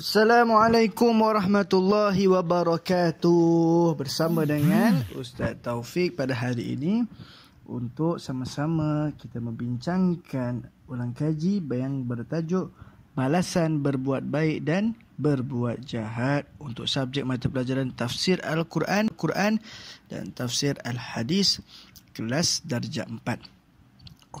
Assalamualaikum warahmatullahi wabarakatuh. Bersama dengan Ustaz Taufik pada hari ini untuk sama-sama kita membincangkan ulang kaji yang bertajuk balasan berbuat baik dan berbuat jahat untuk subjek mata pelajaran tafsir al-Quran, Quran dan tafsir al-Hadis kelas darjah 4.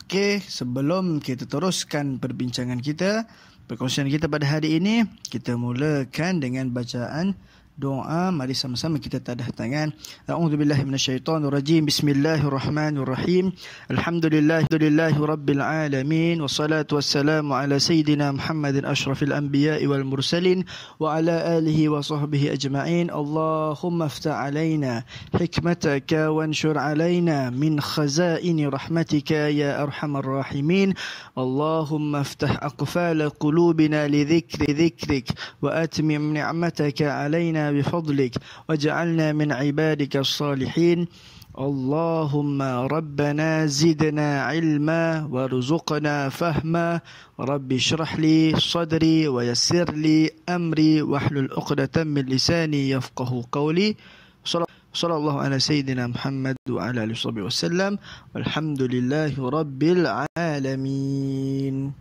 Okey, sebelum kita teruskan perbincangan kita, Perkongsian kita pada hari ini kita mulakan dengan bacaan doa mari sama-sama kita tadah tangan a'udzubillahi minasyaitonirrajim bismillahirrahmanirrahim alhamdulillahi rabbil alamin wassalatu wassalamu ala sayidina Muhammadin asyrafil anbiya'i wal mursalin wa ala alihi wa sahbihi ajma'in Allahumma ftah alaina hikmataka wanshur alaina min khazaini rahmatika ya arhamar rahimin Allahumma ftah aqfal qulubina li dhikri dhikrik wa atmim ni'mataka alaina بفضلك واجعلنا من عبادك الصالحين اللهم ربنا زدنا علما وارزقنا فهما رب اشرح لي صدري ويسر لي أمري واحلل عقدة من لساني يفقه قولي صلى الله على سيدنا محمد وعلى آله وصحبه وسلم والحمد لله رب العالمين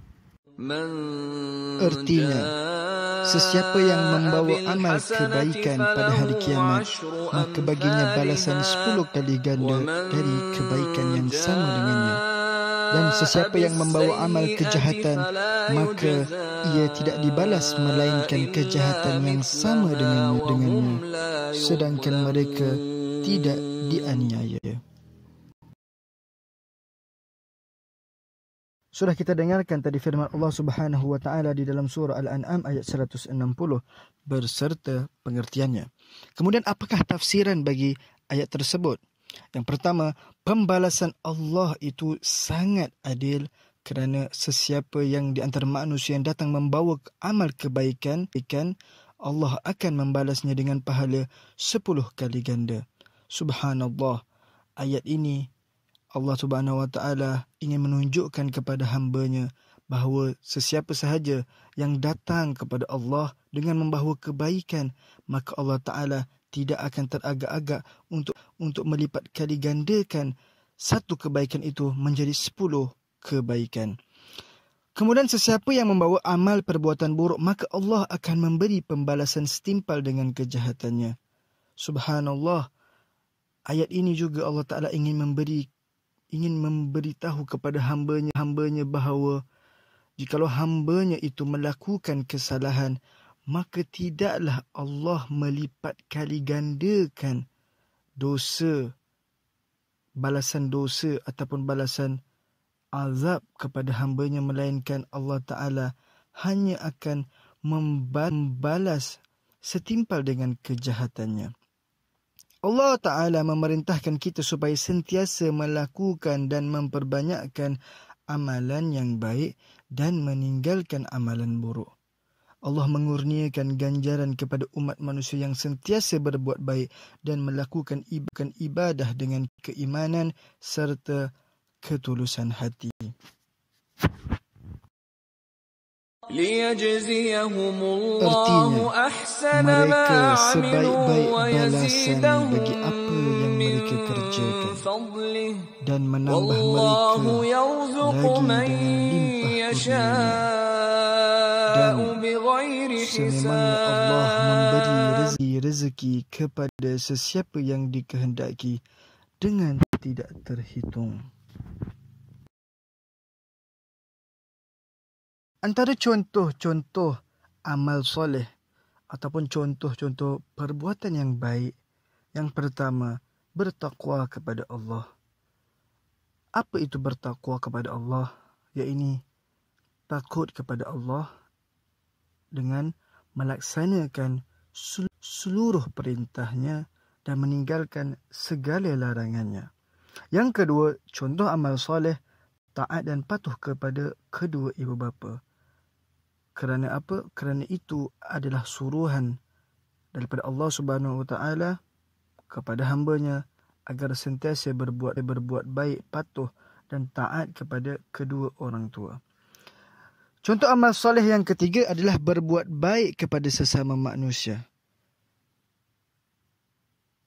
من ارتينا Sesiapa yang membawa amal kebaikan pada hari kiamat, maka baginya balasan sepuluh kali ganda dari kebaikan yang sama dengannya. Dan sesiapa yang membawa amal kejahatan, maka ia tidak dibalas melainkan kejahatan yang sama dengannya, dengannya sedangkan mereka tidak dianiaya. Sudah kita dengarkan tadi firman Allah Subhanahu wa taala di dalam surah Al-An'am ayat 160 berserta pengertiannya. Kemudian apakah tafsiran bagi ayat tersebut? Yang pertama, pembalasan Allah itu sangat adil kerana sesiapa yang di antara manusia yang datang membawa amal kebaikan, ikan Allah akan membalasnya dengan pahala 10 kali ganda. Subhanallah. Ayat ini Allah Subhanahu Wa Taala ingin menunjukkan kepada hambanya bahawa sesiapa sahaja yang datang kepada Allah dengan membawa kebaikan, maka Allah Taala tidak akan teragak-agak untuk untuk melipat kali gandakan satu kebaikan itu menjadi sepuluh kebaikan. Kemudian sesiapa yang membawa amal perbuatan buruk, maka Allah akan memberi pembalasan setimpal dengan kejahatannya. Subhanallah, ayat ini juga Allah Ta'ala ingin memberi ingin memberitahu kepada hambanya hambanya bahawa jikalau hambanya itu melakukan kesalahan maka tidaklah Allah melipat kali gandakan dosa balasan dosa ataupun balasan azab kepada hambanya melainkan Allah Ta'ala hanya akan membalas setimpal dengan kejahatannya. Allah Ta'ala memerintahkan kita supaya sentiasa melakukan dan memperbanyakkan amalan yang baik dan meninggalkan amalan buruk. Allah mengurniakan ganjaran kepada umat manusia yang sentiasa berbuat baik dan melakukan ibadah dengan keimanan serta ketulusan hati liyajziyahum Allahu ahsana ma 'amilu wa yazidahum bagi apa yang mereka kerjakan dan menambah Allahu yarzuqu man yasha'u bighairi hisab Allah memberi rezeki kepada sesiapa yang dikehendaki dengan tidak terhitung Antara contoh-contoh amal soleh ataupun contoh-contoh perbuatan yang baik yang pertama bertakwa kepada Allah. Apa itu bertakwa kepada Allah? Ya ini takut kepada Allah dengan melaksanakan seluruh perintahnya dan meninggalkan segala larangannya. Yang kedua, contoh amal soleh taat dan patuh kepada kedua ibu bapa kerana apa? Kerana itu adalah suruhan daripada Allah Subhanahu Wa Taala kepada hambanya agar sentiasa berbuat berbuat baik, patuh dan taat kepada kedua orang tua. Contoh amal soleh yang ketiga adalah berbuat baik kepada sesama manusia.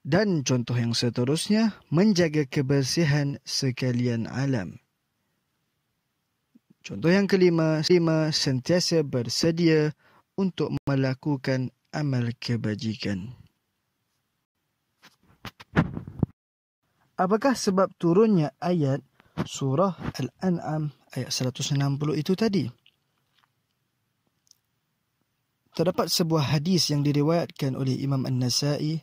Dan contoh yang seterusnya, menjaga kebersihan sekalian alam. Contoh yang kelima, lima sentiasa bersedia untuk melakukan amal kebajikan. Apakah sebab turunnya ayat surah Al-An'am ayat 160 itu tadi? Terdapat sebuah hadis yang diriwayatkan oleh Imam An-Nasa'i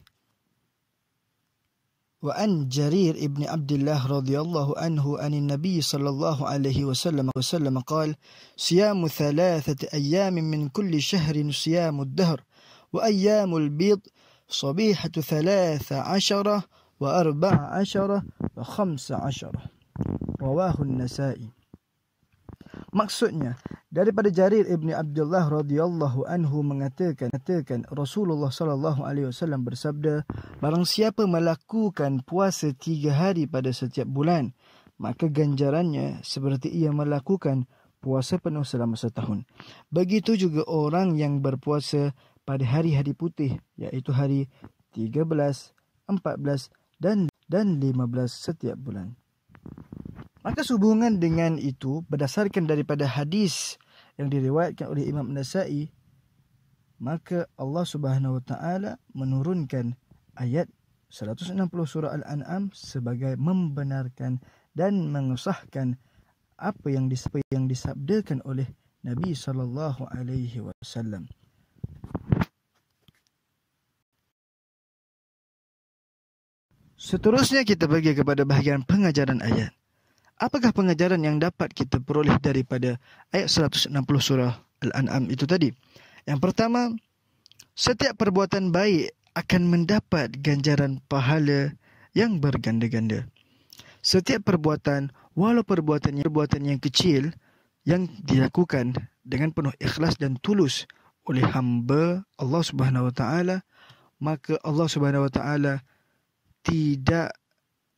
وأن جرير بن عبد الله رضي الله عنه عن النبي صلى الله عليه وسلم وسلم قال صيام ثلاثة أيام من كل شهر صيام الدهر وأيام البيض صبيحة ثلاثة عشرة وأربع عشرة وخمس عشرة رواه النسائي Maksudnya daripada Jarir ibni Abdullah radhiyallahu anhu mengatakan, mengatakan Rasulullah sallallahu alaihi wasallam bersabda, barang siapa melakukan puasa tiga hari pada setiap bulan, maka ganjarannya seperti ia melakukan puasa penuh selama setahun. Begitu juga orang yang berpuasa pada hari-hari putih iaitu hari 13, 14 dan dan 15 setiap bulan. Maka hubungan dengan itu berdasarkan daripada hadis yang diriwayatkan oleh Imam Nasa'i maka Allah Subhanahu wa taala menurunkan ayat 160 surah Al-An'am sebagai membenarkan dan mengesahkan apa yang yang disabdakan oleh Nabi sallallahu alaihi wasallam. Seterusnya kita pergi kepada bahagian pengajaran ayat apakah pengajaran yang dapat kita peroleh daripada ayat 160 surah Al-An'am itu tadi? Yang pertama, setiap perbuatan baik akan mendapat ganjaran pahala yang berganda-ganda. Setiap perbuatan, walau perbuatan yang, perbuatan yang kecil, yang dilakukan dengan penuh ikhlas dan tulus oleh hamba Allah Subhanahu Wa Taala, maka Allah Subhanahu Wa Taala tidak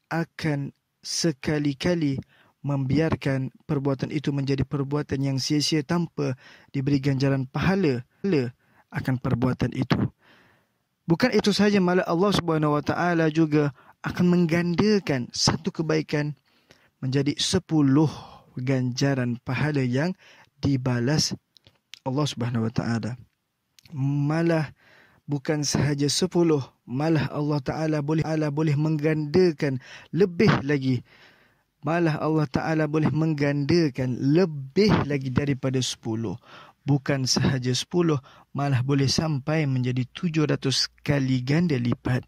akan sekali-kali membiarkan perbuatan itu menjadi perbuatan yang sia-sia tanpa diberi ganjaran pahala akan perbuatan itu. Bukan itu sahaja, malah Allah Subhanahu Wa Taala juga akan menggandakan satu kebaikan menjadi sepuluh ganjaran pahala yang dibalas Allah Subhanahu Wa Taala. Malah bukan sahaja sepuluh, malah Allah Taala boleh Allah boleh menggandakan lebih lagi malah Allah Taala boleh menggandakan lebih lagi daripada sepuluh. bukan sahaja sepuluh, malah boleh sampai menjadi tujuh ratus kali ganda lipat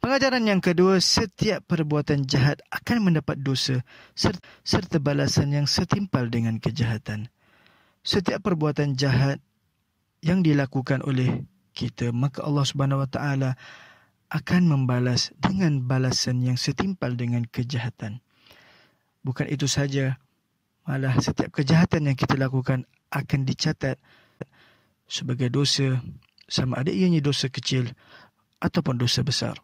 Pengajaran yang kedua, setiap perbuatan jahat akan mendapat dosa serta balasan yang setimpal dengan kejahatan. Setiap perbuatan jahat yang dilakukan oleh kita maka Allah Subhanahu Wa Taala akan membalas dengan balasan yang setimpal dengan kejahatan. Bukan itu saja, malah setiap kejahatan yang kita lakukan akan dicatat sebagai dosa sama ada ianya dosa kecil ataupun dosa besar.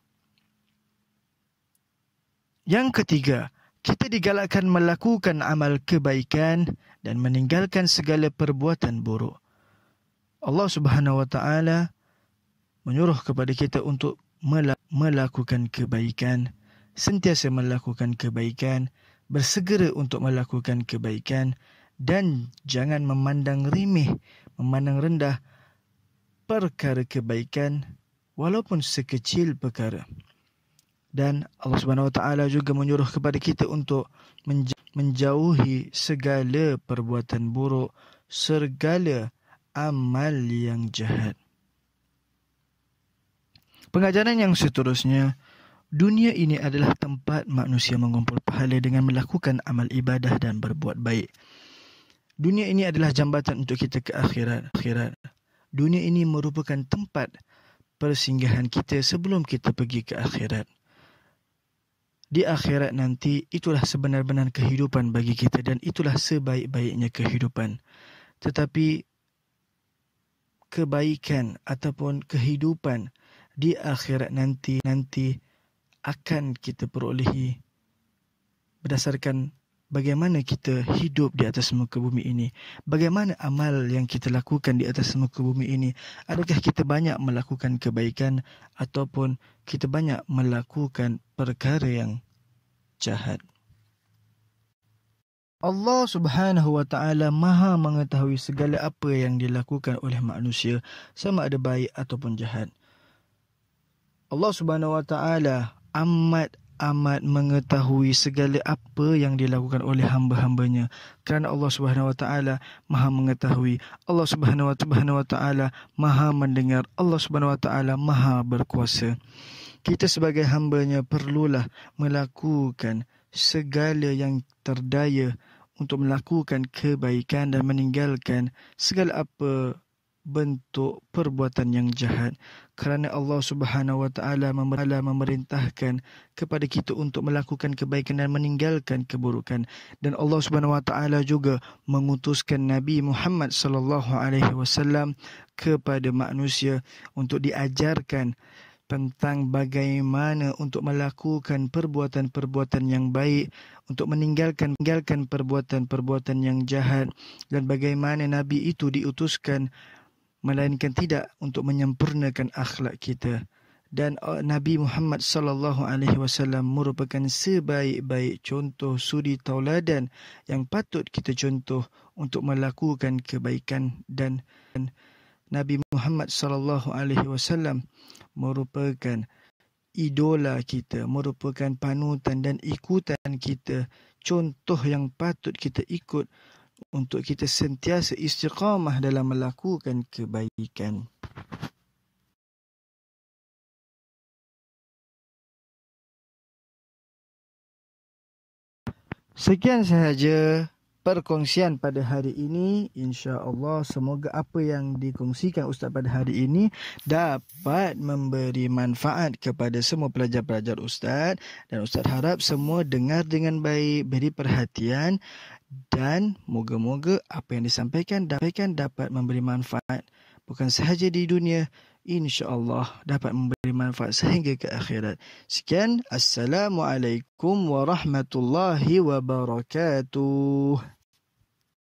Yang ketiga, kita digalakkan melakukan amal kebaikan dan meninggalkan segala perbuatan buruk. Allah Subhanahu wa taala menyuruh kepada kita untuk melakukan kebaikan, sentiasa melakukan kebaikan, bersegera untuk melakukan kebaikan dan jangan memandang remeh, memandang rendah perkara kebaikan walaupun sekecil perkara. Dan Allah Subhanahu Wa Taala juga menyuruh kepada kita untuk menjauhi segala perbuatan buruk, segala amal yang jahat. Pengajaran yang seterusnya, dunia ini adalah tempat manusia mengumpul pahala dengan melakukan amal ibadah dan berbuat baik. Dunia ini adalah jambatan untuk kita ke akhirat. akhirat. Dunia ini merupakan tempat persinggahan kita sebelum kita pergi ke akhirat. Di akhirat nanti itulah sebenar-benar kehidupan bagi kita dan itulah sebaik-baiknya kehidupan. Tetapi kebaikan ataupun kehidupan di akhirat nanti nanti akan kita perolehi berdasarkan bagaimana kita hidup di atas muka bumi ini bagaimana amal yang kita lakukan di atas muka bumi ini adakah kita banyak melakukan kebaikan ataupun kita banyak melakukan perkara yang jahat Allah Subhanahu wa taala Maha mengetahui segala apa yang dilakukan oleh manusia sama ada baik ataupun jahat. Allah Subhanahu Wa Taala amat amat mengetahui segala apa yang dilakukan oleh hamba-hambanya kerana Allah Subhanahu Wa Taala maha mengetahui Allah Subhanahu Wa Taala maha mendengar Allah Subhanahu Wa Taala maha berkuasa kita sebagai hambanya perlulah melakukan segala yang terdaya untuk melakukan kebaikan dan meninggalkan segala apa bentuk perbuatan yang jahat kerana Allah Subhanahu wa taala memerintahkan kepada kita untuk melakukan kebaikan dan meninggalkan keburukan dan Allah Subhanahu wa taala juga mengutuskan Nabi Muhammad sallallahu alaihi wasallam kepada manusia untuk diajarkan tentang bagaimana untuk melakukan perbuatan-perbuatan yang baik untuk meninggalkan meninggalkan perbuatan-perbuatan yang jahat dan bagaimana nabi itu diutuskan melainkan tidak untuk menyempurnakan akhlak kita dan uh, Nabi Muhammad sallallahu alaihi wasallam merupakan sebaik-baik contoh suri tauladan yang patut kita contoh untuk melakukan kebaikan dan Nabi Muhammad sallallahu alaihi wasallam merupakan idola kita merupakan panutan dan ikutan kita contoh yang patut kita ikut untuk kita sentiasa istiqamah dalam melakukan kebaikan. Sekian sahaja perkongsian pada hari ini insya-Allah semoga apa yang dikongsikan ustaz pada hari ini dapat memberi manfaat kepada semua pelajar-pelajar ustaz dan ustaz harap semua dengar dengan baik beri perhatian dan moga-moga apa yang disampaikan dapat memberi manfaat bukan sahaja di dunia insyaallah dapat memberi manfaat sehingga ke akhirat. Sekian, assalamualaikum warahmatullahi wabarakatuh.